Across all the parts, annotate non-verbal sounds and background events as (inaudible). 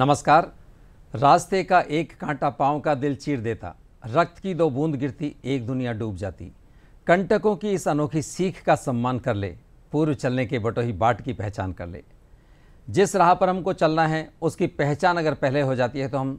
नमस्कार रास्ते का एक कांटा पाँव का दिल चीर देता रक्त की दो बूंद गिरती एक दुनिया डूब जाती कंटकों की इस अनोखी सीख का सम्मान कर ले पूर्व चलने के बटो ही बाट की पहचान कर ले जिस राह पर हमको चलना है उसकी पहचान अगर पहले हो जाती है तो हम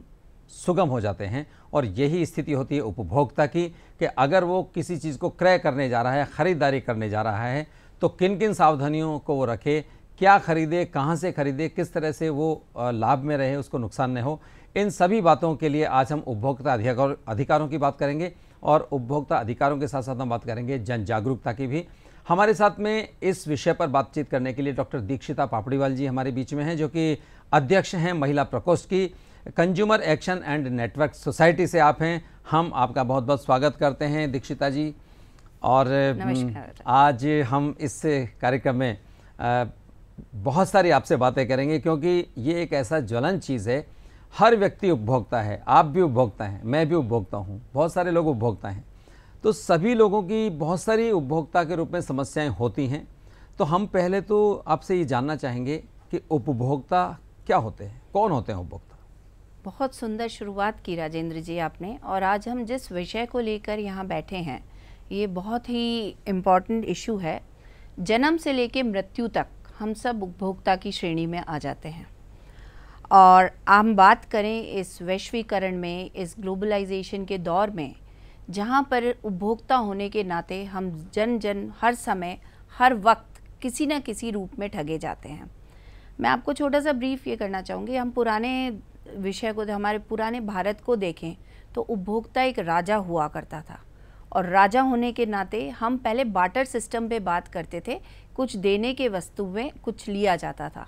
सुगम हो जाते हैं और यही स्थिति होती है उपभोक्ता की कि अगर वो किसी चीज़ को क्रय करने जा रहा है ख़रीदारी करने जा रहा है तो किन किन सावधानियों को वो रखे क्या खरीदे कहाँ से खरीदे किस तरह से वो लाभ में रहे उसको नुकसान न हो इन सभी बातों के लिए आज हम उपभोक्ता अधिकार अधिकारों की बात करेंगे और उपभोक्ता अधिकारों के साथ साथ हम बात करेंगे जन जागरूकता की भी हमारे साथ में इस विषय पर बातचीत करने के लिए डॉक्टर दीक्षिता पापड़ीवाल जी हमारे बीच में हैं जो कि अध्यक्ष हैं महिला प्रकोष्ठ की consumer action and network society से आप हैं हम आपका बहुत बहुत स्वागत करते हैं दीक्षिता जी और हम्म, आज हम इस कार्यक्रम में बहुत सारी आपसे बातें करेंगे क्योंकि ये एक ऐसा ज्वलन चीज़ है हर व्यक्ति उपभोक्ता है आप भी उपभोक्ता हैं मैं भी उपभोक्ता हूँ बहुत सारे लोग उपभोक्ता हैं तो सभी लोगों की बहुत सारी उपभोक्ता के रूप में समस्याएं होती हैं तो हम पहले तो आपसे ये जानना चाहेंगे कि उपभोक्ता क्या होते हैं कौन होते हैं उपभोक्ता बहुत सुंदर शुरुआत की राजेंद्र जी आपने और आज हम जिस विषय को लेकर यहाँ बैठे हैं ये बहुत ही इम्पॉर्टेंट इशू है जन्म से लेके मृत्यु तक हम सब उपभोक्ता की श्रेणी में आ जाते हैं और हम बात करें इस वैश्वीकरण में इस ग्लोबलाइजेशन के दौर में जहाँ पर उपभोक्ता होने के नाते हम जन जन हर समय हर वक्त किसी न किसी रूप में ठगे जाते हैं मैं आपको छोटा सा ब्रीफ ये करना चाहूँगी हम पुराने विषय को हमारे पुराने भारत को देखें तो उपभोक्ता एक राजा हुआ करता था और राजा होने के नाते हम पहले बाटर सिस्टम पे बात करते थे कुछ देने के वस्तु में कुछ लिया जाता था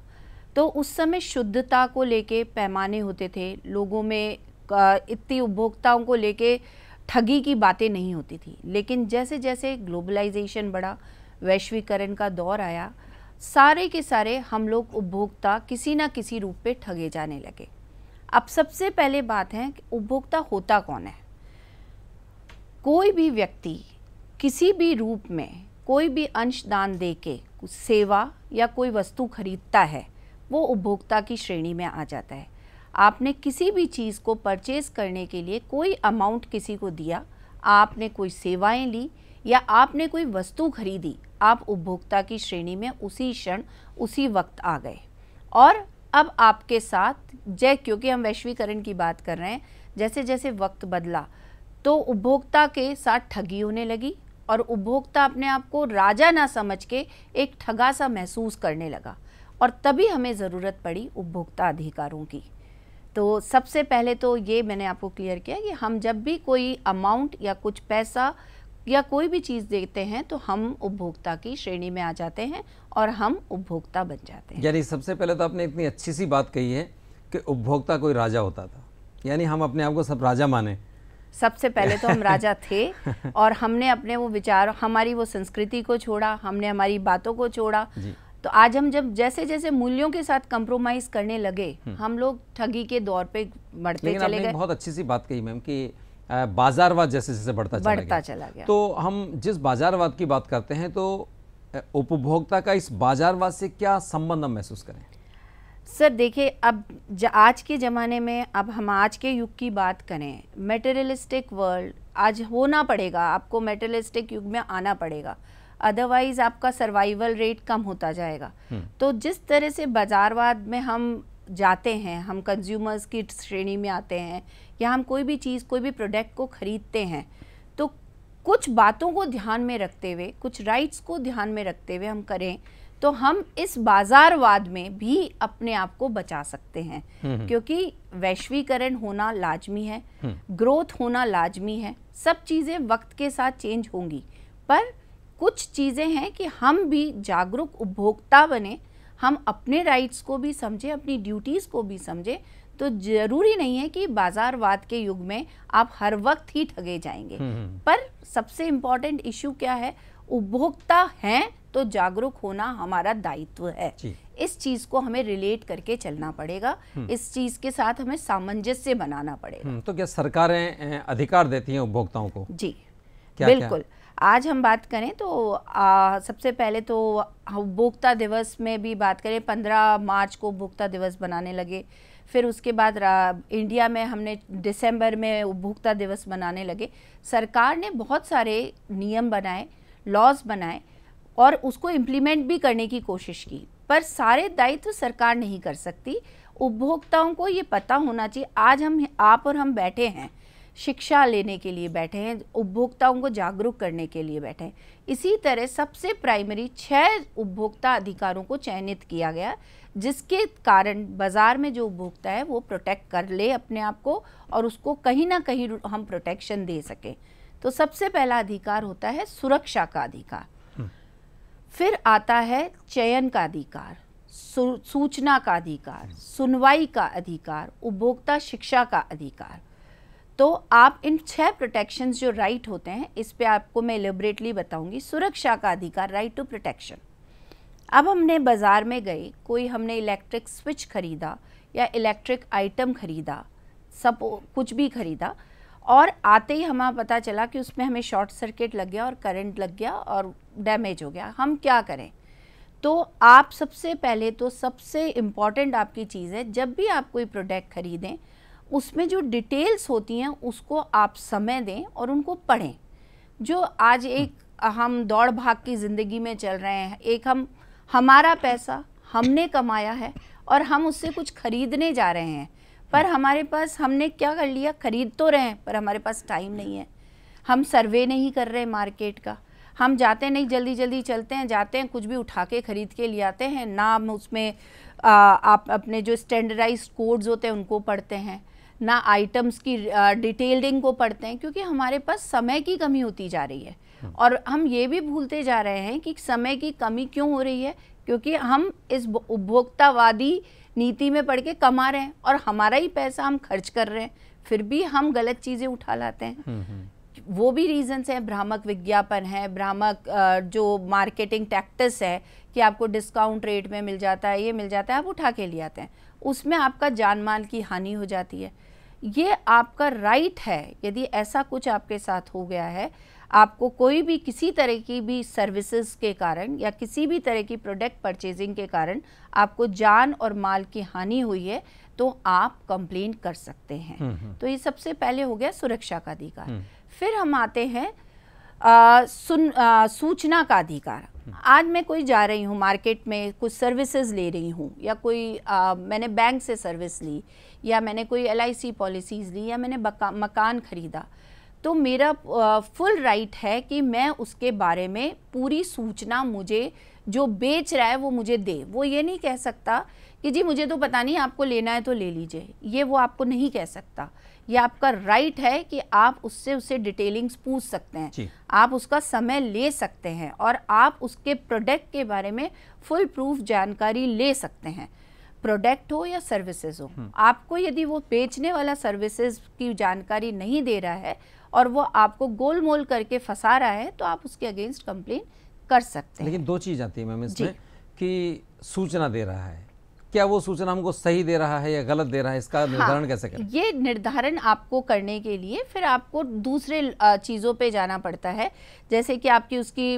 तो उस समय शुद्धता को लेके पैमाने होते थे लोगों में इतनी उपभोक्ताओं को लेके ठगी की बातें नहीं होती थी लेकिन जैसे जैसे ग्लोबलाइजेशन बढ़ा वैश्वीकरण का दौर आया सारे के सारे हम लोग उपभोक्ता किसी ना किसी रूप पे ठगे जाने लगे अब सबसे पहले बात है कि उपभोक्ता होता कौन है कोई भी व्यक्ति किसी भी रूप में कोई भी अंश दान दे के सेवा या कोई वस्तु खरीदता है वो उपभोक्ता की श्रेणी में आ जाता है आपने किसी भी चीज़ को परचेज करने के लिए कोई अमाउंट किसी को दिया आपने कोई सेवाएं ली या आपने कोई वस्तु खरीदी आप उपभोक्ता की श्रेणी में उसी क्षण उसी वक्त आ गए और अब आपके साथ जय क्योंकि हम वैश्वीकरण की बात कर रहे हैं जैसे जैसे वक्त बदला तो उपभोक्ता के साथ ठगी होने लगी और उपभोक्ता अपने आप को राजा ना समझ के एक ठगा सा महसूस करने लगा और तभी हमें ज़रूरत पड़ी उपभोक्ता अधिकारों की तो सबसे पहले तो ये मैंने आपको क्लियर किया कि हम जब भी कोई अमाउंट या कुछ पैसा या कोई भी चीज़ देते हैं तो हम उपभोक्ता की श्रेणी में आ जाते हैं और हम उपभोक्ता बन जाते हैं यानी सबसे पहले तो आपने इतनी अच्छी सी बात कही है कि उपभोक्ता कोई राजा होता था यानी हम अपने आप को सब राजा माने सबसे पहले तो हम (laughs) राजा थे और हमने अपने वो विचार हमारी वो संस्कृति को छोड़ा हमने हमारी बातों को छोड़ा तो आज हम जब जैसे जैसे मूल्यों के साथ कंप्रोमाइज करने लगे हम्म। हम लोग ठगी के दौर पे बढ़ते चले गए बहुत अच्छी सी बात कही मैम कि बाजारवाद जैसे जैसे बढ़ता चला बढ़ता गया। चला गया तो हम जिस बाजारवाद की बात करते हैं तो उपभोक्ता का इस बाजारवाद से क्या संबंध हम महसूस करें सर देखिए अब आज के ज़माने में अब हम आज के युग की बात करें मेटेरियलिस्टिक वर्ल्ड आज होना पड़ेगा आपको मेटेरियलिस्टिक युग में आना पड़ेगा अदरवाइज आपका सर्वाइवल रेट कम होता जाएगा हम्म। तो जिस तरह से बाज़ारवाद में हम जाते हैं हम कंज्यूमर्स की श्रेणी में आते हैं या हम कोई भी चीज़ कोई भी प्रोडक्ट को ख़रीदते हैं तो कुछ बातों को ध्यान में रखते हुए कुछ राइट्स को ध्यान में रखते हुए हम करें तो हम इस बाजारवाद में भी अपने आप को बचा सकते हैं हम्म, हम्म। क्योंकि वैश्वीकरण होना लाजमी है हम्म। ग्रोथ होना लाजमी है सब चीज़ें वक्त के साथ चेंज होंगी पर कुछ चीज़ें हैं कि हम भी जागरूक उपभोक्ता बने हम अपने राइट्स को भी समझें अपनी ड्यूटीज़ को भी समझें तो जरूरी नहीं है कि बाजारवाद के युग में आप हर वक्त ही ठगे जाएंगे पर सबसे इम्पोर्टेंट इश्यू क्या है उपभोक्ता हैं तो जागरूक होना हमारा दायित्व है इस चीज को हमें रिलेट करके चलना पड़ेगा हम्म। इस चीज के साथ हमें सामंजस्य बनाना पड़ेगा हम्म, तो क्या सरकारें अधिकार देती हैं उपभोक्ताओं को जी क्या, बिल्कुल क्या? आज हम बात करें तो आ, सबसे पहले तो उपभोक्ता दिवस में भी बात करें पंद्रह मार्च को उपभोक्ता दिवस बनाने लगे फिर उसके बाद इंडिया में हमने दिसंबर में उपभोक्ता दिवस मनाने लगे सरकार ने बहुत सारे नियम बनाए लॉज बनाए और उसको इम्प्लीमेंट भी करने की कोशिश की पर सारे दायित्व सरकार नहीं कर सकती उपभोक्ताओं को ये पता होना चाहिए आज हम आप और हम बैठे हैं शिक्षा लेने के लिए बैठे हैं उपभोक्ताओं को जागरूक करने के लिए बैठे हैं इसी तरह सबसे प्राइमरी छः उपभोक्ता अधिकारों को चयनित किया गया जिसके कारण बाज़ार में जो उपभोक्ता है वो प्रोटेक्ट कर ले अपने आप को और उसको कहीं ना कहीं हम प्रोटेक्शन दे सकें तो सबसे पहला अधिकार होता है सुरक्षा का अधिकार हम्म। फिर आता है चयन का अधिकार सूचना का अधिकार हम्म। सुनवाई का अधिकार उपभोक्ता शिक्षा का अधिकार तो आप इन छह प्रोटेक्शंस जो राइट होते हैं इस पे आपको मैं एलिब्रेटली बताऊंगी सुरक्षा का अधिकार राइट टू प्रोटेक्शन अब हमने बाज़ार में गए कोई हमने इलेक्ट्रिक स्विच खरीदा या इलेक्ट्रिक आइटम खरीदा सब कुछ भी खरीदा और आते ही हमें पता चला कि उसमें हमें शॉर्ट सर्किट लग गया और करंट लग गया और डैमेज हो गया हम क्या करें तो आप सबसे पहले तो सबसे इम्पॉर्टेंट आपकी चीज़ है जब भी आप कोई प्रोडक्ट ख़रीदें उसमें जो डिटेल्स होती हैं उसको आप समय दें और उनको पढ़ें जो आज एक हम दौड़ भाग की ज़िंदगी में चल रहे हैं एक हम हमारा पैसा हमने कमाया है और हम उससे कुछ ख़रीदने जा रहे हैं पर हमारे पास हमने क्या कर लिया खरीद तो रहे हैं पर हमारे पास टाइम नहीं है हम सर्वे नहीं कर रहे मार्केट का हम जाते नहीं जल्दी जल्दी चलते हैं जाते हैं कुछ भी उठा के ख़रीद के ले आते हैं ना हम उसमें आ, आप अपने जो स्टैंडर्डाइज कोड्स होते हैं उनको पढ़ते हैं ना आइटम्स की डिटेलिंग को पढ़ते हैं क्योंकि हमारे पास समय की कमी होती जा रही है हाँ। और हम ये भी भूलते जा रहे हैं कि समय की कमी क्यों हो रही है क्योंकि हम इस उपभोक्तावादी नीति में पढ़ के कमा रहे हैं और हमारा ही पैसा हम खर्च कर रहे हैं फिर भी हम गलत चीज़ें उठा लाते हैं हम्म, हम्म। वो भी रीजंस हैं भ्रामक विज्ञापन है भ्रामक जो मार्केटिंग टैक्टिस है कि आपको डिस्काउंट रेट में मिल जाता है ये मिल जाता है आप उठा के ले आते हैं उसमें आपका जान माल की हानि हो जाती है ये आपका राइट है यदि ऐसा कुछ आपके साथ हो गया है आपको कोई भी किसी तरह की भी सर्विसेज के कारण या किसी भी तरह की प्रोडक्ट परचेजिंग के कारण आपको जान और माल की हानि हुई है तो आप कंप्लेन कर सकते हैं हम्म, हम्म। तो ये सबसे पहले हो गया सुरक्षा का अधिकार हम्म। फिर हम आते हैं आ, सुन आ, सूचना का अधिकार आज मैं कोई जा रही हूँ मार्केट में कुछ सर्विसेज ले रही हूँ या कोई आ, मैंने बैंक से सर्विस ली या मैंने कोई एल पॉलिसीज़ ली या मैंने मकान ख़रीदा तो मेरा फुल राइट है कि मैं उसके बारे में पूरी सूचना मुझे जो बेच रहा है वो मुझे दे वो ये नहीं कह सकता कि जी मुझे तो पता नहीं आपको लेना है तो ले लीजिए ये वो आपको नहीं कह सकता ये आपका राइट है कि आप उससे उससे डिटेलिंग्स पूछ सकते हैं आप उसका समय ले सकते हैं और आप उसके प्रोडक्ट के बारे में फुल प्रूफ जानकारी ले सकते हैं प्रोडक्ट हो या सर्विसेज हो हम्म। आपको यदि वो बेचने वाला सर्विसेज की जानकारी नहीं दे रहा है और वो आपको गोल मोल करके फंसा रहा है तो आप उसके अगेंस्ट कंप्लेन कर सकते हैं लेकिन दो चीज़ आती है मैम इसमें कि सूचना दे रहा है क्या वो सूचना हमको सही दे रहा है या गलत दे रहा है इसका हाँ, निर्धारण हाँ, कैसे करें ये निर्धारण आपको करने के लिए फिर आपको दूसरे चीज़ों पे जाना पड़ता है जैसे कि आपकी उसकी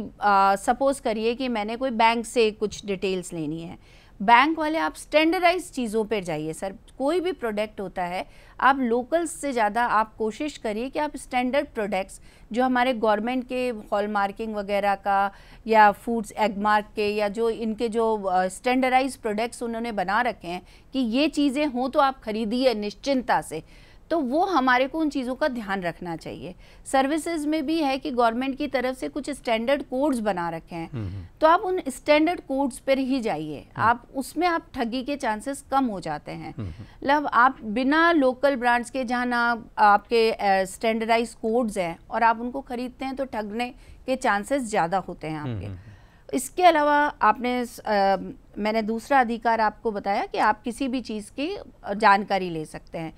सपोज़ करिए कि मैंने कोई बैंक से कुछ डिटेल्स लेनी है बैंक वाले आप स्टैंडर्डाइज चीज़ों पर जाइए सर कोई भी प्रोडक्ट होता है आप लोकल्स से ज़्यादा आप कोशिश करिए कि आप स्टैंडर्ड प्रोडक्ट्स जो हमारे गवर्नमेंट के हॉल मार्किंग वगैरह का या फूड्स एग मार्क के या जो इनके जो स्टैंडर्डाइज प्रोडक्ट्स उन्होंने बना रखे हैं कि ये चीज़ें हों तो आप खरीदिए निश्चिंता से तो वो हमारे को उन चीज़ों का ध्यान रखना चाहिए सर्विसेज में भी है कि गवर्नमेंट की तरफ से कुछ स्टैंडर्ड कोड्स बना रखे हैं हम्म, हम्म। तो आप उन स्टैंडर्ड कोड्स पर ही जाइए हम्म। आप उसमें आप ठगी के चांसेस कम हो जाते हैं मतलब आप बिना लोकल ब्रांड्स के जहाँ ना आपके स्टैंडर्डाइज कोड्स हैं और आप उनको ख़रीदते हैं तो ठगने के चांसेस ज़्यादा होते हैं आपके इसके अलावा आपने आ, मैंने दूसरा अधिकार आपको बताया कि आप किसी भी चीज़ की जानकारी ले सकते हैं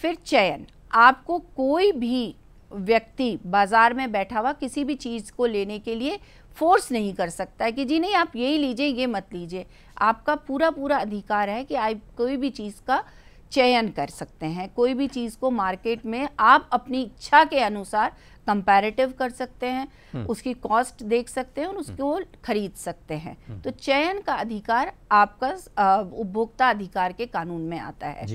फिर चयन आपको कोई भी व्यक्ति बाज़ार में बैठा हुआ किसी भी चीज़ को लेने के लिए फोर्स नहीं कर सकता है कि जी नहीं आप यही लीजिए ये मत लीजिए आपका पूरा पूरा अधिकार है कि आप कोई भी चीज़ का चयन कर सकते हैं कोई भी चीज़ को मार्केट में आप अपनी इच्छा के अनुसार कंपैरेटिव कर सकते हैं हम्म। उसकी कॉस्ट देख सकते हैं और हम्म। उसको खरीद सकते हैं हम्म। तो चयन का अधिकार आपका उपभोक्ता अधिकार के कानून में आता है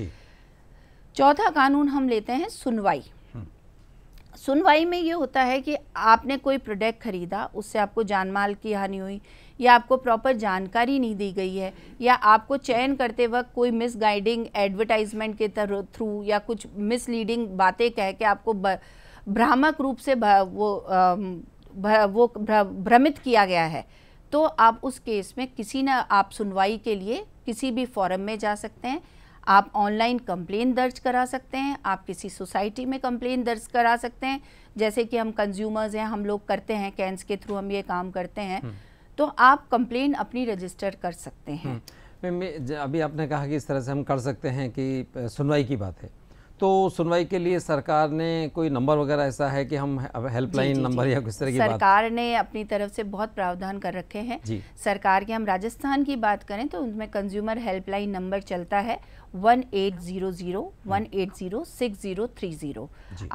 चौथा कानून हम लेते हैं सुनवाई हम्म। सुनवाई में ये होता है कि आपने कोई प्रोडक्ट खरीदा उससे आपको जान माल की हानि हुई या आपको प्रॉपर जानकारी नहीं दी गई है या आपको चयन करते वक्त कोई मिसगाइडिंग एडवर्टाइजमेंट के थ्रू या कुछ मिसलीडिंग बातें कह के आपको भ्रामक रूप से वो आ, वो भ्रमित किया गया है तो आप उस केस में किसी ना आप सुनवाई के लिए किसी भी फॉरम में जा सकते हैं आप ऑनलाइन कंप्लेन दर्ज करा सकते हैं आप किसी सोसाइटी में कंप्लेन दर्ज करा सकते हैं जैसे कि हम कंज्यूमर्स हैं हम लोग करते हैं कैंस के थ्रू हम ये काम करते हैं हम्म। तो आप कंप्लेन अपनी रजिस्टर कर सकते हैं हम्म। अभी आपने कहा कि इस तरह से हम कर सकते हैं कि सुनवाई की बात है तो सुनवाई के लिए सरकार ने कोई नंबर वगैरह ऐसा है कि हम हेल्पलाइन नंबर या किस तरह की सरकार बात? ने अपनी तरफ से बहुत प्रावधान कर रखे हैं सरकार के हम राजस्थान की बात करें तो उनमें कंज्यूमर हेल्पलाइन नंबर चलता है one eight zero zero one eight zero six zero three zero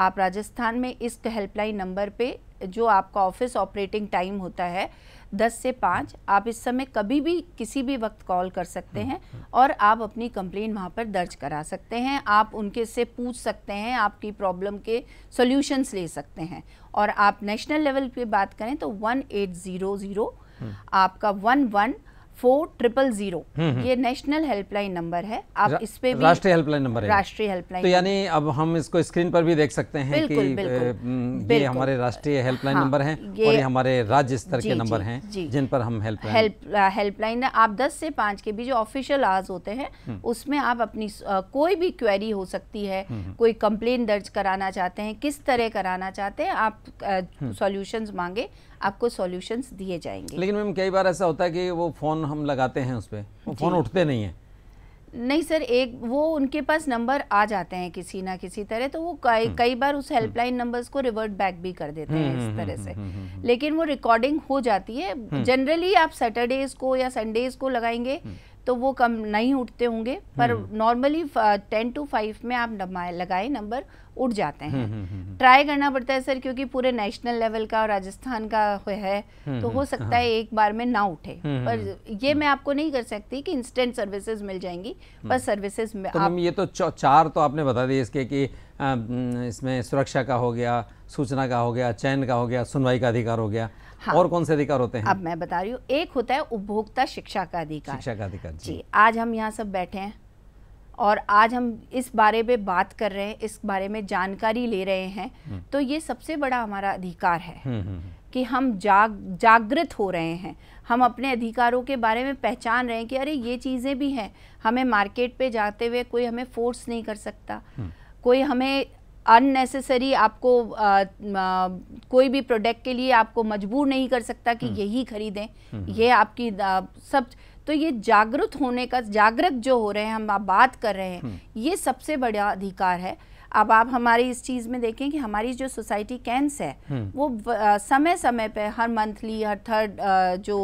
आप राजस्थान में इस हेल्पलाइन नंबर पे जो आपका ऑफिस ऑपरेटिंग टाइम होता है दस से पाँच आप इस समय कभी भी किसी भी वक्त कॉल कर सकते हम्म। हैं और आप अपनी कंप्लेन वहाँ पर दर्ज करा सकते हैं आप उनके से पूछ सकते हैं आपकी प्रॉब्लम के सॉल्यूशंस ले सकते हैं और आप नेशनल लेवल पे बात करें तो वन एट ज़ीरो ज़ीरो हम्म। आपका one one four triple zero हम्म, हम्म। ये नेशनल हेल्पलाइन नंबर है आप इस पे भी राष्ट्रीय हेल्पलाइन नंबर है राष्ट्रीय हेल्पलाइन तो यानी अब हम इसको स्क्रीन पर भी देख सकते हैं बिल्कुल, कि बिल्कुल, ये बिल्कुल, हमारे राष्ट्रीय हेल्पलाइन हाँ, नंबर हैं और ये हमारे राज्य स्तर के नंबर हैं जिन पर हम हेल्पलाइन हेल्प हेल्पलाइन आप दस से पाँच के बीच ऑफिशियल आवर्स होते हैं हम्म। उसमें आप अपनी कोई भी क्वेरी हो सकती है कोई कंप्लेन दर्ज कराना चाहते हैं किस तरह कराना चाहते हैं आप सोल्यूशन मांगे आपको सॉल्यूशंस दिए जाएंगे लेकिन मैम कई बार ऐसा होता है कि वो फ़ोन हम लगाते हैं उस पर फ़ोन उठते नहीं है नहीं सर एक वो उनके पास नंबर आ जाते हैं किसी ना किसी तरह तो वो कई हम्म। कई बार उस हेल्पलाइन हम्म। नंबर्स को रिवर्ट बैक भी कर देते हैं इस हम्म, तरह से लेकिन वो रिकॉर्डिंग हो जाती है जनरली आप सैटरडेज को या संडेज को लगाएंगे तो वो कम नहीं उठते होंगे पर नॉर्मली टेन टू फाइव में आप लगाए नंबर उड़ जाते हैं ट्राई हम्म, हम्म, हम्म। करना पड़ता है सर क्योंकि पूरे नेशनल लेवल का और राजस्थान का है तो हो सकता है हाँ। एक बार में ना उठे पर ये मैं आपको नहीं कर सकती कि इंस्टेंट सर्विसेज मिल जाएंगी पर सर्विसेज में तो आप... ये तो चार तो आपने बता दिए इसके कि इसमें सुरक्षा का हो गया सूचना का हो गया चयन का हो गया सुनवाई का अधिकार हो गया हाँ, और कौन से अधिकार होते हैं अब मैं बता रही हूँ एक होता है उपभोक्ता शिक्षा का अधिकार शिक्षा का अधिकार जी आज हम यहाँ सब बैठे हैं और आज हम इस बारे में बात कर रहे हैं इस बारे में जानकारी ले रहे हैं हम्म। तो ये सबसे बड़ा हमारा अधिकार है हम्म, हम्म, कि हम जाग जागृत हो रहे हैं हम अपने अधिकारों के बारे में पहचान रहे हैं कि अरे ये चीज़ें भी हैं हमें मार्केट पे जाते हुए कोई हमें फोर्स नहीं कर सकता कोई हमें अननेसेसरी आपको आ, आ, कोई भी प्रोडक्ट के लिए आपको मजबूर नहीं कर सकता कि यही खरीदें ये आपकी आ, सब तो ये जागृत होने का जागृत जो हो रहे हैं हम आप बात कर रहे हैं हम्म। ये सबसे बड़ा अधिकार है अब आप हमारी इस चीज़ में देखें कि हमारी जो सोसाइटी कैंस है हम्म। वो समय समय पे हर मंथली हर थर्ड जो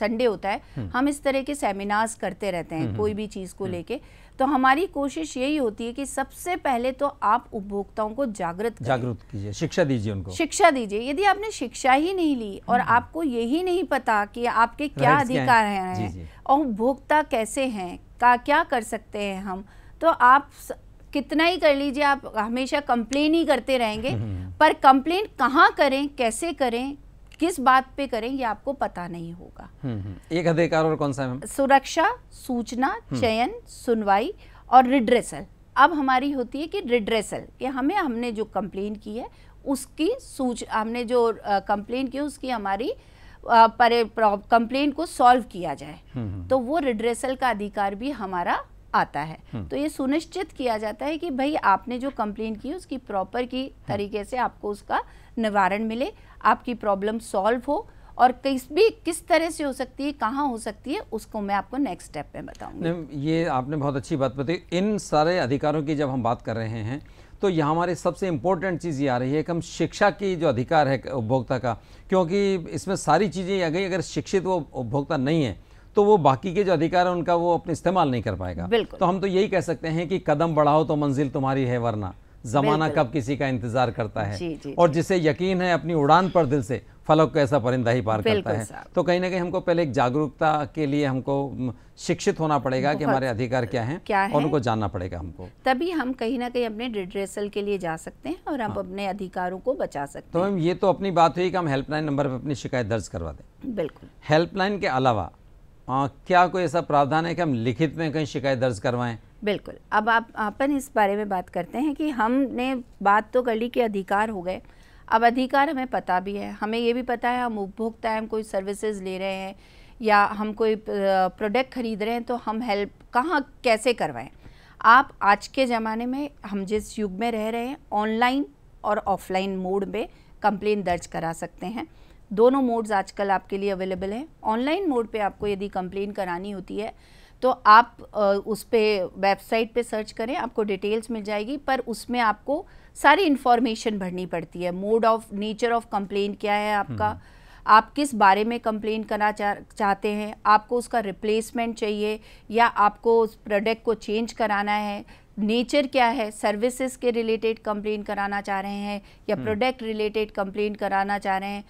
संडे होता है हम्म। हम इस तरह के सेमिनार्स करते रहते हैं कोई भी चीज़ को लेके तो हमारी कोशिश यही होती है कि सबसे पहले तो आप उपभोक्ताओं को जागृत जागृत कीजिए शिक्षा दीजिए उनको शिक्षा दीजिए यदि आपने शिक्षा ही नहीं ली और हम्म। आपको यही नहीं पता कि आपके क्या अधिकार हैं है, और उपभोक्ता कैसे हैं का क्या कर सकते हैं हम तो आप स, कितना ही कर लीजिए आप हमेशा कंप्लेन ही करते रहेंगे हम्म। पर कंप्लेन कहाँ करें कैसे करें किस बात पे करें ये आपको पता नहीं होगा हम्म, हम्म। एक अधिकार और कौन सा है सुरक्षा सूचना हम्म। चयन सुनवाई और रिड्रेसल अब हमारी होती है कि रिड्रेसल कि हमें हमने जो कंप्लेन की है उसकी सूच हमने जो कंप्लेन की उसकी हमारी पर कंप्लेन को सॉल्व किया जाए तो वो रिड्रेसल का अधिकार भी हमारा आता है तो ये सुनिश्चित किया जाता है कि भाई आपने जो कंप्लेन की उसकी प्रॉपर की तरीके से आपको उसका निवारण मिले आपकी प्रॉब्लम सॉल्व हो और किस भी किस तरह से हो सकती है कहाँ हो सकती है उसको मैं आपको नेक्स्ट स्टेप में बताऊंगी ये आपने बहुत अच्छी बात बताई इन सारे अधिकारों की जब हम बात कर रहे हैं तो यहाँ हमारे सबसे इम्पोर्टेंट चीज़ ये आ रही है कि हम शिक्षा की जो अधिकार है उपभोक्ता का क्योंकि इसमें सारी चीज़ें आ गई अगर शिक्षित वो उपभोक्ता नहीं है तो वो बाकी के जो अधिकार हैं उनका वो अपने इस्तेमाल नहीं कर पाएगा तो हम तो यही कह सकते हैं कि कदम बढ़ाओ तो मंजिल तुम्हारी है वरना ज़माना कब किसी का इंतज़ार करता है जी, जी, और जिसे यकीन है अपनी उड़ान पर दिल से फलक को ऐसा परिंदा ही पार करता है तो कहीं ना कहीं हमको पहले एक जागरूकता के लिए हमको शिक्षित होना पड़ेगा कि हमारे अधिकार क्या हैं क्या है? और उनको जानना पड़ेगा हमको तभी हम कहीं ना कहीं अपने रिड्रेसल के लिए जा सकते हैं और हम हाँ। अपने अधिकारों को बचा सकते तो हैं तो ये तो अपनी बात हुई कि हम हेल्पलाइन नंबर पर अपनी शिकायत दर्ज करवा दें बिल्कुल हेल्पलाइन के अलावा क्या कोई ऐसा प्रावधान है कि हम लिखित में कहीं शिकायत दर्ज करवाएं बिल्कुल अब आप अपन इस बारे में बात करते हैं कि हमने बात तो कर ली कि अधिकार हो गए अब अधिकार हमें पता भी है हमें ये भी पता है हम उपभोक्ता हैं हम कोई सर्विसेज ले रहे हैं या हम कोई प्रोडक्ट खरीद रहे हैं तो हम हेल्प कहाँ कैसे करवाएं आप आज के ज़माने में हम जिस युग में रह रहे हैं ऑनलाइन और ऑफलाइन मोड में कंप्लेन दर्ज करा सकते हैं दोनों मोड्स आजकल आपके लिए अवेलेबल हैं ऑनलाइन मोड पे आपको यदि कंप्लेन करानी होती है तो आप उस पर वेबसाइट पे सर्च करें आपको डिटेल्स मिल जाएगी पर उसमें आपको सारी इन्फॉर्मेशन भरनी पड़ती है mode of nature of complain क्या है आपका हम्म। आप किस बारे में कंप्लेन करना चाह चाहते हैं आपको उसका रिप्लेसमेंट चाहिए या आपको उस प्रोडक्ट को चेंज कराना है नेचर क्या है सर्विसेज के रिलेटेड कंप्लेन कराना चाह रहे हैं या हम्म। प्रोडक्ट रिलेटेड कंप्लेन कराना चाह रहे हैं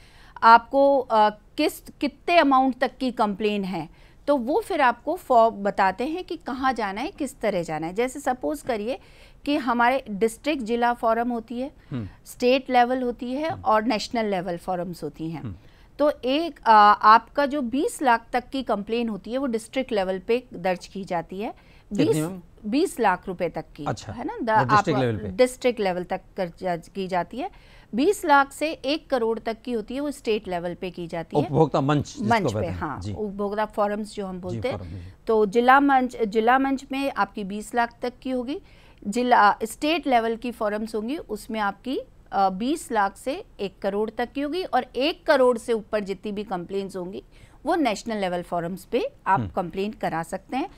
आपको आ, किस कितने अमाउंट तक की कंप्लेन है तो वो फिर आपको फॉर्म बताते हैं कि कहाँ जाना है किस तरह जाना है जैसे सपोज़ करिए कि हमारे डिस्ट्रिक्ट जिला फॉरम होती है हम्म। स्टेट लेवल होती है हम्म। और नेशनल लेवल फॉरम्स होती हैं हम्म। तो एक आ, आपका जो 20 लाख तक की कंप्लेन होती है वो डिस्ट्रिक्ट लेवल पे दर्ज की जाती है बीस लाख रुपए तक की अच्छा, है ना डिस्ट्रिक्ट मतलब लेवल पे डिस्ट्रिक्ट लेवल तक कर जा, की जाती है बीस लाख से एक करोड़ तक की होती है वो स्टेट लेवल पे की जाती है उपभोक्ता मंच मंच पे हाँ उपभोक्ता फोरम्स जो हम बोलते हैं तो जिला मंच जिला मंच में आपकी बीस लाख तक की होगी जिला स्टेट लेवल की फॉरम्स होंगी उसमें आपकी बीस लाख से एक करोड़ तक की होगी और एक करोड़ से ऊपर जितनी भी कंप्लेन्स होंगी वो नेशनल लेवल फोरम्स पे आप कंप्लेंट हम्म। करा सकते हैं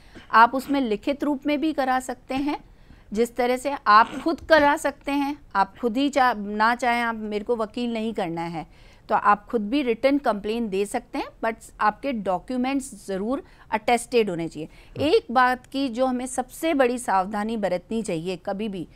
आप उसमें लिखित रूप में भी करा सकते हैं जिस तरह से आप खुद करा सकते हैं आप खुद ही चा ना चाहें आप मेरे को वकील नहीं करना है तो आप खुद भी रिटर्न कंप्लेन दे सकते हैं बट आपके डॉक्यूमेंट्स ज़रूर अटेस्टेड होने चाहिए हम्म। एक बात की जो हमें सबसे बड़ी सावधानी बरतनी चाहिए कभी भी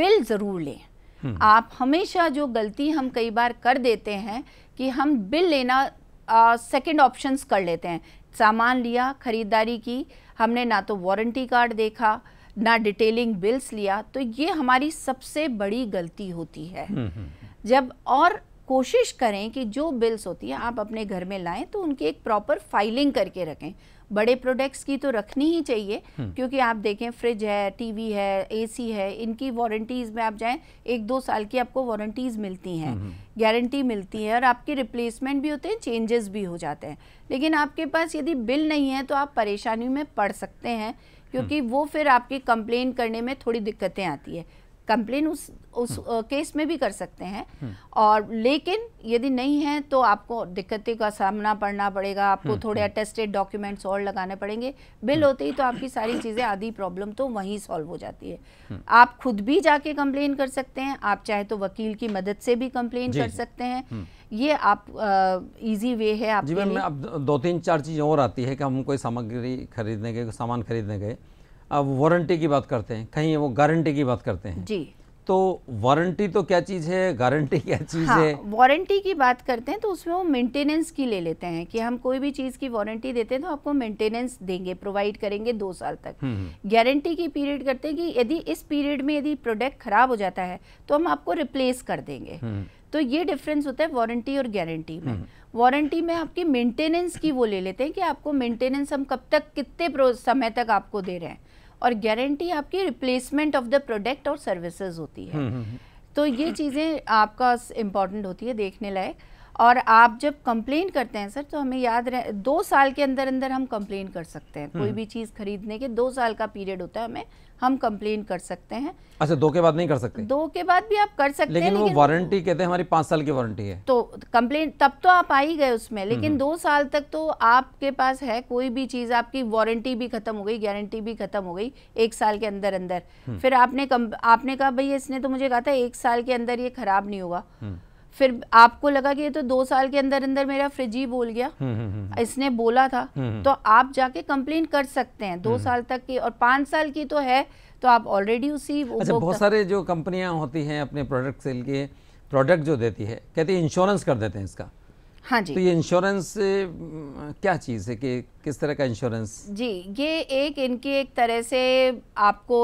बिल ज़रूर लें हम्म। आप हमेशा जो गलती हम कई बार कर देते हैं कि हम बिल लेना सेकंड uh, ऑप्शंस कर लेते हैं सामान लिया ख़रीदारी की हमने ना तो वारंटी कार्ड देखा ना डिटेलिंग बिल्स लिया तो ये हमारी सबसे बड़ी गलती होती है हम्म, हम्म, हम्म। जब और कोशिश करें कि जो बिल्स होती हैं आप अपने घर में लाएं तो उनकी एक प्रॉपर फाइलिंग करके रखें बड़े प्रोडक्ट्स की तो रखनी ही चाहिए हम्म। क्योंकि आप देखें फ्रिज है टीवी है एसी है इनकी वारंटीज़ में आप जाएं एक दो साल की आपको वारंटीज़ मिलती हैं गारंटी हम्म, हम्म। मिलती है और आपके रिप्लेसमेंट भी होते हैं चेंजेस भी हो जाते हैं लेकिन आपके पास यदि बिल नहीं है तो आप परेशानी में पड़ सकते हैं क्योंकि वो फिर आपकी कंप्लेन करने में थोड़ी दिक्कतें आती है कंप्लेन उस उस हम्म। केस में भी कर सकते हैं हम्म। और लेकिन यदि नहीं है तो आपको दिक्कतें का सामना पड़ना पड़ेगा आपको हम्म, थोड़े अटेस्टेड डॉक्यूमेंट्स और लगाने पड़ेंगे बिल होते ही तो आपकी सारी चीज़ें आधी प्रॉब्लम तो वहीं सॉल्व हो जाती है आप खुद भी जाके कंप्लेन कर सकते हैं आप चाहे तो वकील की मदद से भी कंप्लेन कर सकते हैं ये आप इजी वे है आप जीवन में अब दो तीन चार चीज़ें और आती है कि हम कोई सामग्री खरीदने गए सामान खरीदने गए अब वारंटी की बात करते हैं कहीं वो गारंटी की बात करते हैं जी तो वारंटी तो क्या चीज़ है गारंटी क्या चीज़ हाँ, है वारंटी की बात करते हैं तो उसमें वो मेंटेनेंस की ले लेते हैं कि हम कोई भी चीज़ की वारंटी देते हैं तो आपको मेंटेनेंस देंगे प्रोवाइड करेंगे दो साल तक हम्म, हम्म। गारंटी की पीरियड करते हैं कि यदि इस पीरियड में यदि प्रोडक्ट खराब हो जाता है तो हम आपको रिप्लेस कर देंगे हम्म, तो ये डिफरेंस होता है वारंटी और गारंटी में वारंटी में आपकी मेंटेनेंस की वो ले लेते हैं कि आपको मेंटेनेंस हम कब तक कितने समय तक आपको दे रहे हैं और गारंटी आपकी रिप्लेसमेंट ऑफ द प्रोडक्ट और सर्विसेज होती है हम्म, हम्म, हम्म। तो ये चीज़ें आपका इम्पॉर्टेंट होती है देखने लायक और आप जब कंप्लेन करते हैं सर तो हमें याद रहे दो साल के अंदर अंदर हम कंप्लेन कर सकते हैं कोई हम्म। भी चीज़ खरीदने के दो साल का पीरियड होता है हमें हम कंप्लेन कर सकते हैं अच्छा दो के बाद नहीं कर सकते दो के बाद भी आप कर सकते हैं लेकिन वो वारंटी कहते हैं हमारी पांच साल की वारंटी है तो कंप्लेन तब तो आप आ ही गए उसमें लेकिन हम्म। दो साल तक तो आपके पास है कोई भी चीज़ आपकी वारंटी भी खत्म हो गई गारंटी भी खत्म हो गई एक साल के अंदर अंदर हम्म। फिर आपने आपने कहा भैया इसने तो मुझे कहा था एक साल के अंदर ये खराब नहीं होगा फिर आपको लगा कि ये तो दो साल के अंदर अंदर मेरा फ्रिज ही बोल गया हम्म, हम्म, हम्म, इसने बोला था तो आप जाके कंप्लेन कर सकते हैं दो साल तक की और पाँच साल की तो है तो आप ऑलरेडी उसी अच्छा बहुत सारे जो कंपनियां होती हैं अपने प्रोडक्ट सेल के प्रोडक्ट जो देती है कहते हैं इंश्योरेंस कर देते हैं इसका हाँ जी तो ये इंश्योरेंस क्या चीज़ है कि किस तरह का इंश्योरेंस जी ये एक इनकी एक तरह से आपको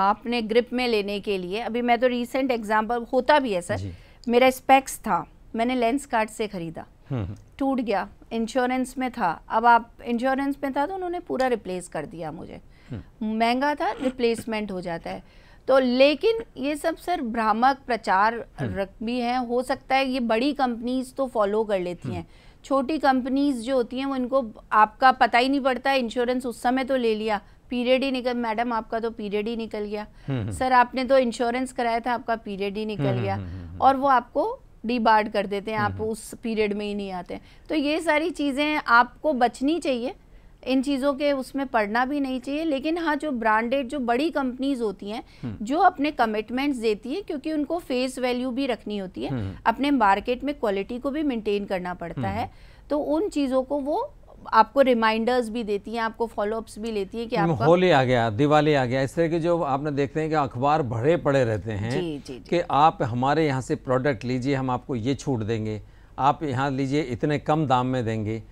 अपने ग्रिप में लेने के लिए अभी मैं तो रिसेंट एग्जांपल होता भी है सर मेरा स्पेक्स था मैंने लेंस कार्ड से ख़रीदा हम्म, हम्म। टूट गया इंश्योरेंस में था अब आप इंश्योरेंस में था तो उन्होंने पूरा रिप्लेस कर दिया मुझे हम्म। महंगा था रिप्लेसमेंट हो जाता है तो लेकिन ये सब सर भ्रामक प्रचार भी हैं हो सकता है ये बड़ी कंपनीज तो फॉलो कर लेती हैं छोटी कंपनीज जो होती हैं वो इनको आपका पता ही नहीं पड़ता इंश्योरेंस उस समय तो ले लिया पीरियड ही निकल मैडम आपका तो पीरियड ही निकल गया हम्म, हम्म। सर आपने तो इंश्योरेंस कराया था आपका पीरियड ही निकल हम्म, गया और वो आपको डिबार्ड कर देते हैं आप उस पीरियड में ही नहीं आते तो ये सारी चीज़ें आपको बचनी चाहिए इन चीज़ों के उसमें पढ़ना भी नहीं चाहिए लेकिन हाँ जो ब्रांडेड जो बड़ी कंपनीज होती हैं जो अपने कमिटमेंट्स देती है क्योंकि उनको फेस वैल्यू भी रखनी होती है अपने मार्केट में क्वालिटी को भी मेंटेन करना पड़ता है तो उन चीज़ों को वो आपको रिमाइंडर्स भी देती हैं आपको फॉलोअप्स भी लेती है कि आपका होली आ गया दिवाली आ गया इस तरह के जो आपने देखते हैं कि अखबार भरे पड़े रहते हैं जी, जी, जी. कि आप हमारे यहाँ से प्रोडक्ट लीजिए हम आपको ये छूट देंगे आप यहाँ लीजिए इतने कम दाम में देंगे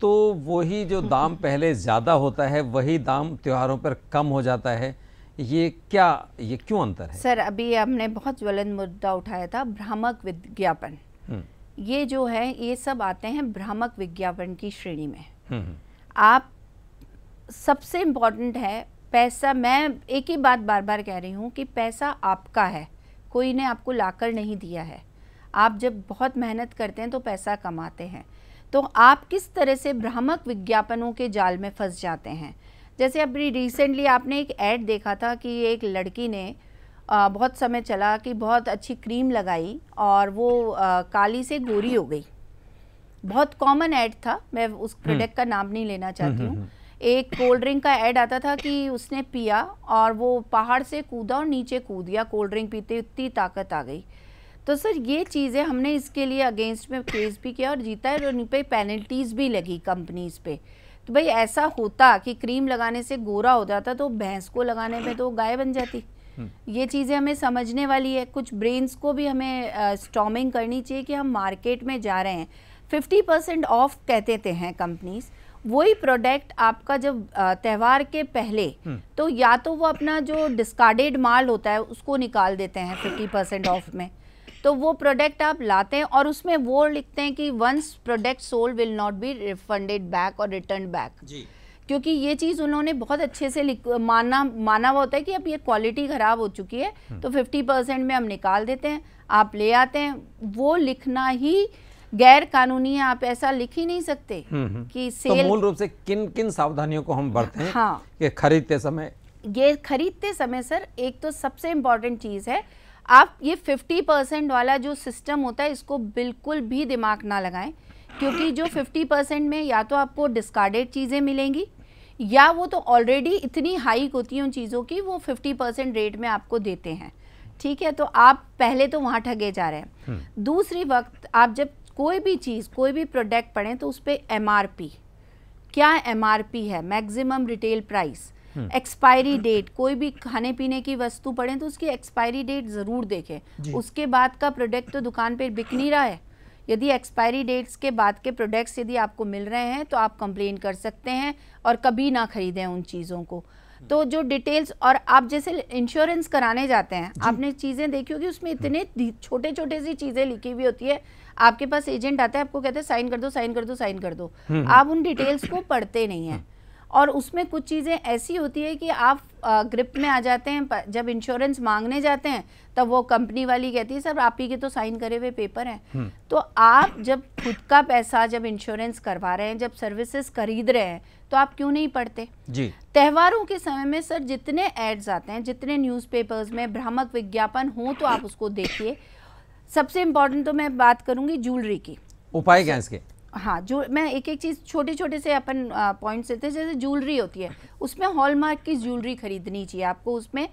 तो वही जो हम्म, दाम हम्म। पहले ज़्यादा होता है वही दाम त्योहारों पर कम हो जाता है ये क्या ये क्यों अंतर है सर अभी हमने बहुत ज्वलन मुद्दा उठाया था भ्रामक विज्ञापन हम्म। ये जो है ये सब आते हैं भ्रामक विज्ञापन की श्रेणी में हम्म। आप सबसे इम्पॉर्टेंट है पैसा मैं एक ही बात बार बार कह रही हूँ कि पैसा आपका है कोई ने आपको लाकर नहीं दिया है आप जब बहुत मेहनत करते हैं तो पैसा कमाते हैं तो आप किस तरह से भ्रामक विज्ञापनों के जाल में फंस जाते हैं जैसे अभी रिसेंटली आपने एक ऐड देखा था कि एक लड़की ने बहुत समय चला कि बहुत अच्छी क्रीम लगाई और वो काली से गोरी हो गई बहुत कॉमन ऐड था मैं उस प्रोडक्ट हम्म। का नाम नहीं लेना हम्म, चाहती हम्म, हूँ एक कोल्ड ड्रिंक का ऐड आता था कि उसने पिया और वो पहाड़ से कूदा और नीचे कूद गया कोल्ड ड्रिंक पीते इतनी ताकत आ गई तो सर ये चीज़ें हमने इसके लिए अगेंस्ट में केस भी किया और जीता है और उन पर पेनल्टीज़ भी लगी कंपनीज़ पे तो भाई ऐसा होता कि क्रीम लगाने से गोरा हो जाता तो भैंस को लगाने में तो गाय बन जाती ये चीज़ें हमें समझने वाली है कुछ ब्रेन्स को भी हमें स्टॉमिंग करनी चाहिए कि हम मार्केट में जा रहे हैं फिफ्टी परसेंट ऑफ कहते थे हैं कंपनीज़ वही प्रोडक्ट आपका जब त्यौहार के पहले हम्म। तो या तो वो अपना जो डिस्कार्डेड माल होता है उसको निकाल देते हैं फिफ्टी परसेंट ऑफ में तो वो प्रोडक्ट आप लाते हैं और उसमें वो लिखते हैं कि once product sold will not be refunded back और रिटर्न बैक क्योंकि ये चीज़ उन्होंने बहुत अच्छे से माना माना हुआ होता है कि अब ये क्वालिटी ख़राब हो चुकी है हम्म। तो फिफ्टी परसेंट में हम निकाल देते हैं आप ले आते हैं वो लिखना ही गैर कानूनी है आप ऐसा लिख ही नहीं सकते हम्म, हम्म। कि तो सेल तो मूल रूप से किन किन सावधानियों को हम बरतें हाँ कि खरीदते समय ये खरीदते समय सर एक तो सबसे इम्पोर्टेंट चीज़ है आप ये 50 परसेंट वाला जो सिस्टम होता है इसको बिल्कुल भी दिमाग ना लगाएं क्योंकि जो 50 परसेंट में या तो आपको डिस्कार्डेड चीज़ें मिलेंगी या वो तो ऑलरेडी इतनी हाइक होती है उन चीज़ों की वो 50 परसेंट रेट में आपको देते हैं ठीक है तो आप पहले तो वहाँ ठगे जा रहे हैं हम्म। दूसरी वक्त आप जब कोई भी चीज़ कोई भी प्रोडक्ट पढ़ें तो उस पर एम क्या एम है maximum retail price expiry date कोई भी खाने पीने की वस्तु पड़े तो उसकी एक्सपायरी डेट ज़रूर देखें उसके बाद का प्रोडक्ट तो दुकान पर बिक नहीं रहा है यदि एक्सपायरी डेट्स के बाद के प्रोडक्ट्स यदि आपको मिल रहे हैं तो आप कंप्लेन कर सकते हैं और कभी ना खरीदें उन चीज़ों को तो जो डिटेल्स और आप जैसे इंश्योरेंस कराने जाते हैं आपने चीज़ें देखी होगी उसमें इतने छोटे छोटे सी चीज़ें लिखी हुई होती है आपके पास एजेंट आता है आपको कहते हैं साइन कर दो साइन कर दो साइन कर दो हम्म। आप उन डिटेल्स को पढ़ते नहीं हैं और उसमें कुछ चीज़ें ऐसी होती है कि आप ग्रिप में आ जाते हैं जब इंश्योरेंस मांगने जाते हैं तब वो कंपनी वाली कहती है सर आप ही के तो साइन करे हुए पेपर हैं हम्म। तो आप जब खुद का पैसा जब इंश्योरेंस करवा रहे हैं जब सर्विसेज खरीद रहे हैं तो आप क्यों नहीं पढ़ते जी त्योहारों के समय में सर जितने एड्स आते हैं जितने न्यूज में भ्रामक विज्ञापन हो तो आप उसको देखिए सबसे इम्पोर्टेंट तो मैं बात करूंगी ज्वेलरी की उपाय क्या इसके हाँ जो मैं एक एक चीज़ छोटे छोटे से अपन पॉइंट लेते हैं जैसे ज्वेलरी होती है उसमें हॉलमार्क की ज्वेलरी खरीदनी चाहिए आपको उसमें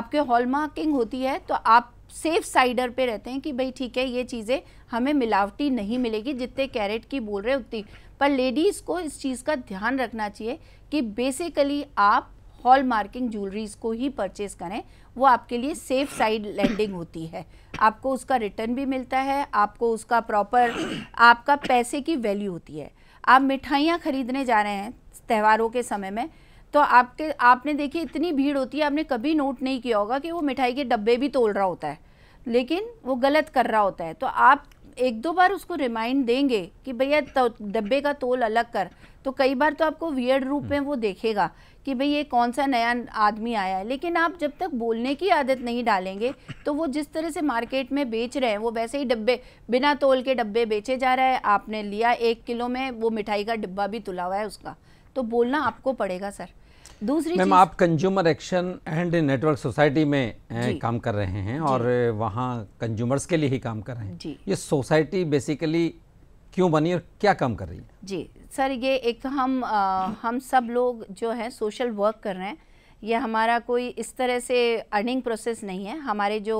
आपके हॉलमार्किंग होती है तो आप सेफ साइडर पे रहते हैं कि भाई ठीक है ये चीज़ें हमें मिलावटी नहीं मिलेगी जितने कैरेट की बोल रहे उतनी पर लेडीज़ को इस चीज़ का ध्यान रखना चाहिए कि बेसिकली आप हॉल मार्किंग ज्वेलरीज को ही परचेज़ करें वो आपके लिए सेफ साइड लैंडिंग होती है आपको उसका रिटर्न भी मिलता है आपको उसका प्रॉपर आपका पैसे की वैल्यू होती है आप मिठाइयाँ खरीदने जा रहे हैं त्यौहारों के समय में तो आपके आपने देखिए इतनी भीड़ होती है आपने कभी नोट नहीं किया होगा कि वो मिठाई के डब्बे भी तोड़ रहा होता है लेकिन वो गलत कर रहा होता है तो आप एक दो बार उसको रिमाइंड देंगे कि भैया तो, डब्बे का तोल अलग कर तो कई बार तो आपको वियर्ड रूप में हम्म। वो देखेगा कि भाई ये कौन सा नया आदमी आया है लेकिन आप जब तक बोलने की आदत नहीं डालेंगे तो वो जिस तरह से मार्केट में बेच रहे हैं वो वैसे ही डब्बे बिना तोल के डब्बे बेचे जा रहा है आपने लिया एक किलो में वो मिठाई का डिब्बा भी तुला हुआ है उसका तो बोलना आपको पड़ेगा सर दूसरी मैम आप consumer action and network society में काम कर रहे हैं और वहाँ कंज्यूमर्स के लिए ही काम कर रहे हैं ये सोसाइटी बेसिकली क्यों बनी और क्या काम कर रही है जी सर ये एक तो हम आ, हम सब लोग जो हैं सोशल वर्क कर रहे हैं ये हमारा कोई इस तरह से अर्निंग प्रोसेस नहीं है हमारे जो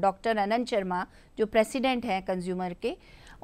डॉक्टर अनंत शर्मा जो प्रेसिडेंट हैं कंज्यूमर के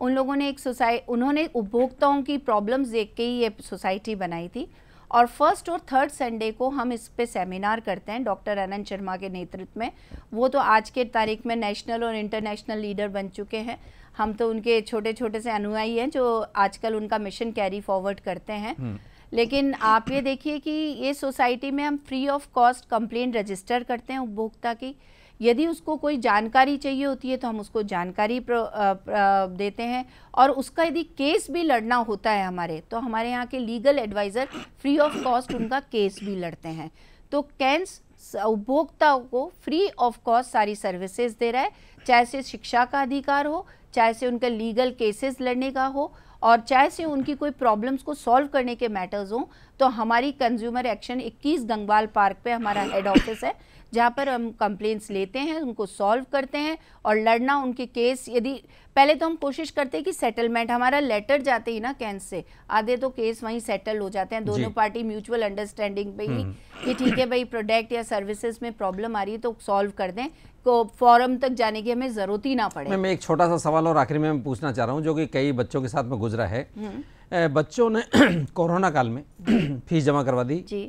उन लोगों ने एक सोसाइ उन्होंने उपभोक्ताओं की प्रॉब्लम्स देख के ही ये सोसाइटी बनाई थी और फर्स्ट और थर्ड संडे को हम इस पे सेमिनार करते हैं डॉक्टर अनंत शर्मा के नेतृत्व में वो तो आज के तारीख में नेशनल और इंटरनेशनल लीडर बन चुके हैं हम तो उनके छोटे छोटे से अनुयायी हैं जो आजकल उनका मिशन कैरी फॉरवर्ड करते हैं हम्म। लेकिन आप ये देखिए कि ये सोसाइटी में हम free of cost complain register करते हैं उपभोक्ता की यदि उसको कोई जानकारी चाहिए होती है तो हम उसको जानकारी प्र, आ, प्र, देते हैं और उसका यदि केस भी लड़ना होता है हमारे तो हमारे यहाँ के legal adviser free of cost उनका केस भी लड़ते हैं तो कैंस उपभोक्ताओं को फ्री ऑफ कॉस्ट सारी सर्विसेज दे रहा है चाहे से शिक्षा का अधिकार हो चाहे से उनके लीगल केसेस लड़ने का हो और चाहे से उनकी कोई प्रॉब्लम्स को सॉल्व करने के मैटर्स हों तो हमारी कंज्यूमर एक्शन 21 गंगवाल पार्क पे हमारा हेड ऑफिस है जहाँ पर हम कंप्लेंट्स लेते हैं उनको सॉल्व करते हैं और लड़ना उनके केस यदि पहले तो हम कोशिश करते हैं कि सेटलमेंट हमारा लेटर जाते ही ना कैंस से आधे तो केस वहीं सेटल हो जाते हैं दोनों पार्टी म्यूचुअल अंडरस्टैंडिंग पे ही हम्म। कि ठीक है भाई प्रोडक्ट या सर्विसेज में प्रॉब्लम आ रही है तो सॉल्व कर दें को फॉरम तक जाने की हमें जरूरत ही ना पड़े मैं, मैं एक छोटा सा सवाल और आखिर में मैं पूछना चाह रहा हूँ जो कि कई बच्चों के साथ में गुजरा है हम्म। बच्चों ने (clears throat) कोरोना काल में (clears throat) फीस जमा करवा दी जी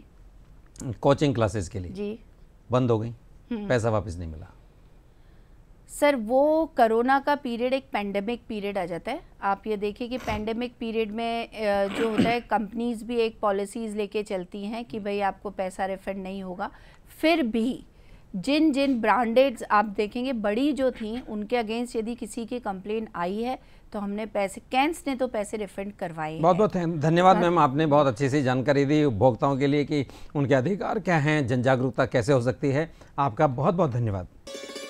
कोचिंग क्लासेस के लिए जी बंद हो गई हम्म। पैसा वापस नहीं मिला सर वो कोरोना का पीरियड एक पैंडमिक पीरियड आ जाता है आप ये देखिए कि पैंडमिक पीरियड में जो होता है कंपनीज भी एक पॉलिसीज़ लेके चलती हैं कि भाई आपको पैसा रिफंड नहीं होगा फिर भी जिन जिन ब्रांडेड्स आप देखेंगे बड़ी जो थी उनके अगेंस्ट यदि किसी की कंप्लेन आई है तो हमने पैसे कैंस ने तो पैसे रिफंड करवाए बहुत बहुत धन्यवाद मैम आपने बहुत अच्छी सी जानकारी दी उपभोक्ताओं के लिए कि उनके अधिकार क्या हैं जन जागरूकता कैसे हो सकती है आपका बहुत बहुत धन्यवाद